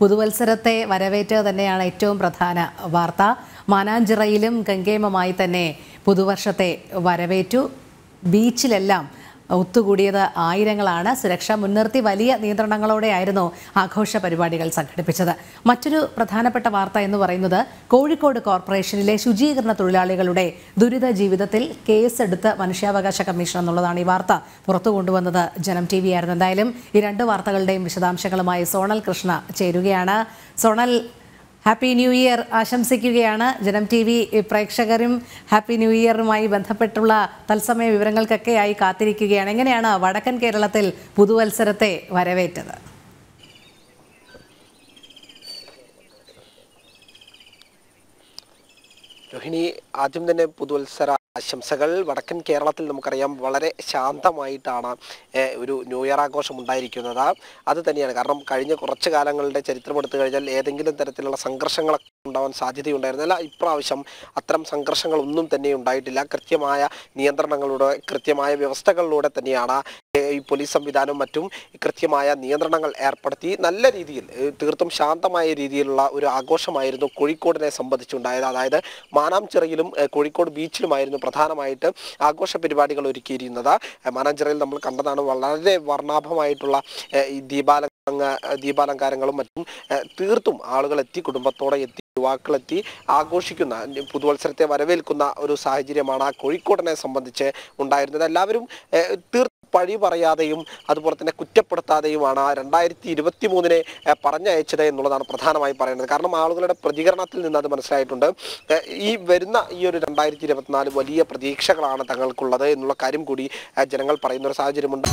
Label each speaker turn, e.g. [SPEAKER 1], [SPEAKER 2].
[SPEAKER 1] പുതുവത്സരത്തെ വരവേറ്റുക തന്നെയാണ് ഏറ്റവും പ്രധാന വാർത്ത മാനാഞ്ചിറയിലും ഗംഗേമമായി തന്നെ പുതുവർഷത്തെ വരവേറ്റു ബീച്ചിലെല്ലാം ഒത്തുകൂടിയത് ആയിരങ്ങളാണ് സുരക്ഷ മുൻനിർത്തി വലിയ നിയന്ത്രണങ്ങളോടെയായിരുന്നു ആഘോഷ പരിപാടികൾ സംഘടിപ്പിച്ചത് മറ്റൊരു പ്രധാനപ്പെട്ട വാർത്ത എന്ന് പറയുന്നത് കോഴിക്കോട് കോർപ്പറേഷനിലെ ശുചീകരണ തൊഴിലാളികളുടെ ദുരിത ജീവിതത്തിൽ കേസെടുത്ത് മനുഷ്യാവകാശ കമ്മീഷൻ എന്നുള്ളതാണ് ഈ വാർത്ത പുറത്തു കൊണ്ടുവന്നത് ജനം ടി വി ആയിരുന്നു എന്തായാലും ഈ രണ്ട് വാർത്തകളുടെയും വിശദാംശങ്ങളുമായി സോണൽ കൃഷ്ണ ചേരുകയാണ് സോണൽ ഹാപ്പി ന്യൂ ഇയർ ആശംസിക്കുകയാണ് ജനം ടി വി പ്രേക്ഷകരും ഹാപ്പി ന്യൂ ഇയറുമായി ബന്ധപ്പെട്ടുള്ള തത്സമയ വിവരങ്ങൾക്കൊക്കെയായി കാത്തിരിക്കുകയാണ് എങ്ങനെയാണ് വടക്കൻ കേരളത്തിൽ പുതുവത്സരത്തെ വരവേറ്റത്
[SPEAKER 2] രോഹിണി ആദ്യം തന്നെ പുതുവത്സര ആശംസകൾ വടക്കൻ കേരളത്തിൽ നമുക്കറിയാം വളരെ ശാന്തമായിട്ടാണ് ഒരു ന്യൂ ഇയർ ആഘോഷം ഉണ്ടായിരിക്കുന്നത് അത് തന്നെയാണ് കാരണം കഴിഞ്ഞ കുറച്ച് കാലങ്ങളുടെ എടുത്തു കഴിഞ്ഞാൽ ഏതെങ്കിലും തരത്തിലുള്ള സംഘർഷങ്ങളൊക്കെ ഉണ്ടാവാൻ സാധ്യതയുണ്ടായിരുന്നു അല്ല ഇപ്രാവശ്യം അത്തരം സംഘർഷങ്ങളൊന്നും തന്നെ ഉണ്ടായിട്ടില്ല കൃത്യമായ നിയന്ത്രണങ്ങളുടെ കൃത്യമായ വ്യവസ്ഥകളിലൂടെ തന്നെയാണ് ഈ പോലീസ് സംവിധാനവും മറ്റും കൃത്യമായ നിയന്ത്രണങ്ങൾ ഏർപ്പെടുത്തി നല്ല രീതിയിൽ തീർത്തും ശാന്തമായ രീതിയിലുള്ള ഒരു ആഘോഷമായിരുന്നു കോഴിക്കോടിനെ സംബന്ധിച്ചുണ്ടായത് അതായത് മാനാംചിറയിലും കോഴിക്കോട് ബീച്ചിലുമായിരുന്നു പ്രധാനമായിട്ട് ആഘോഷ പരിപാടികൾ ഒരുക്കിയിരുന്നത് മാനാഞ്ചിറയിൽ നമ്മൾ കണ്ടതാണ് വളരെ വർണ്ണാഭമായിട്ടുള്ള ദീപാല ദീപാലങ്കാരങ്ങളും മറ്റും തീർത്തും ആളുകൾ എത്തി കുടുംബത്തോടെ എത്തി യുവാക്കളെത്തി ആഘോഷിക്കുന്ന പുതുവത്സരത്തെ വരവേൽക്കുന്ന ഒരു സാഹചര്യമാണ് ആ കോഴിക്കോടിനെ സംബന്ധിച്ച് ഉണ്ടായിരുന്നത് എല്ലാവരും തീർ പഴി പറയാതെയും അതുപോലെ തന്നെ കുറ്റപ്പെടുത്താതെയുമാണ് ആ രണ്ടായിരത്തി ഇരുപത്തി മൂന്നിനെ പറഞ്ഞയച്ചത് എന്നുള്ളതാണ് പ്രധാനമായി പറയുന്നത് കാരണം ആളുകളുടെ പ്രതികരണത്തിൽ നിന്ന് അത് മനസ്സിലായിട്ടുണ്ട് ഈ വരുന്ന ഈ ഒരു രണ്ടായിരത്തി ഇരുപത്തിനാല് വലിയ പ്രതീക്ഷകളാണ് തങ്ങൾക്കുള്ളത് എന്നുള്ള കാര്യം കൂടി ജനങ്ങൾ പറയുന്ന ഒരു സാഹചര്യമുണ്ട്